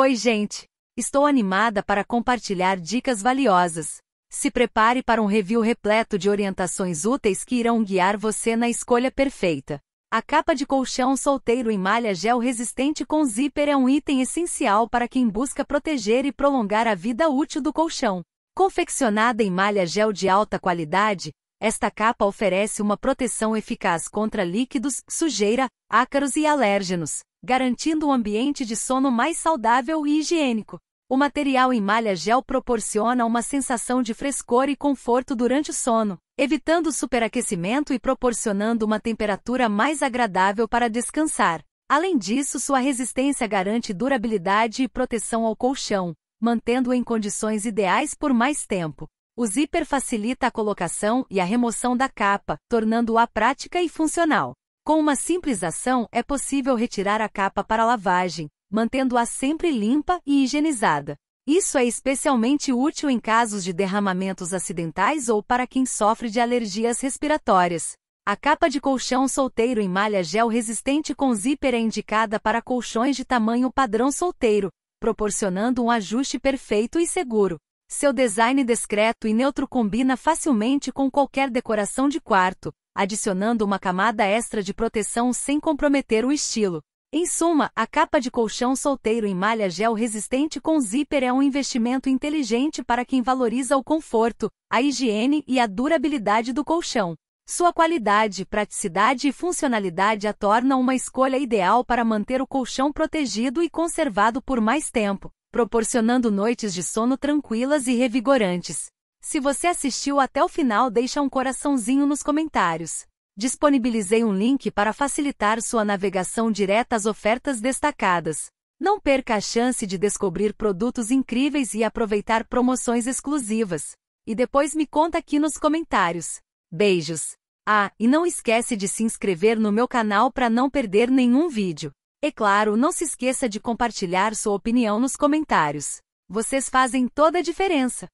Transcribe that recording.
Oi, gente! Estou animada para compartilhar dicas valiosas. Se prepare para um review repleto de orientações úteis que irão guiar você na escolha perfeita. A capa de colchão solteiro em malha gel resistente com zíper é um item essencial para quem busca proteger e prolongar a vida útil do colchão. Confeccionada em malha gel de alta qualidade, esta capa oferece uma proteção eficaz contra líquidos, sujeira, ácaros e alérgenos garantindo um ambiente de sono mais saudável e higiênico. O material em malha gel proporciona uma sensação de frescor e conforto durante o sono, evitando superaquecimento e proporcionando uma temperatura mais agradável para descansar. Além disso, sua resistência garante durabilidade e proteção ao colchão, mantendo-o em condições ideais por mais tempo. O zíper facilita a colocação e a remoção da capa, tornando-a prática e funcional. Com uma simples ação, é possível retirar a capa para lavagem, mantendo-a sempre limpa e higienizada. Isso é especialmente útil em casos de derramamentos acidentais ou para quem sofre de alergias respiratórias. A capa de colchão solteiro em malha gel resistente com zíper é indicada para colchões de tamanho padrão solteiro, proporcionando um ajuste perfeito e seguro. Seu design discreto e neutro combina facilmente com qualquer decoração de quarto, adicionando uma camada extra de proteção sem comprometer o estilo. Em suma, a capa de colchão solteiro em malha gel resistente com zíper é um investimento inteligente para quem valoriza o conforto, a higiene e a durabilidade do colchão. Sua qualidade, praticidade e funcionalidade a tornam uma escolha ideal para manter o colchão protegido e conservado por mais tempo, proporcionando noites de sono tranquilas e revigorantes. Se você assistiu até o final, deixa um coraçãozinho nos comentários. Disponibilizei um link para facilitar sua navegação direta às ofertas destacadas. Não perca a chance de descobrir produtos incríveis e aproveitar promoções exclusivas. E depois me conta aqui nos comentários. Beijos! Ah, e não esquece de se inscrever no meu canal para não perder nenhum vídeo. E claro, não se esqueça de compartilhar sua opinião nos comentários. Vocês fazem toda a diferença.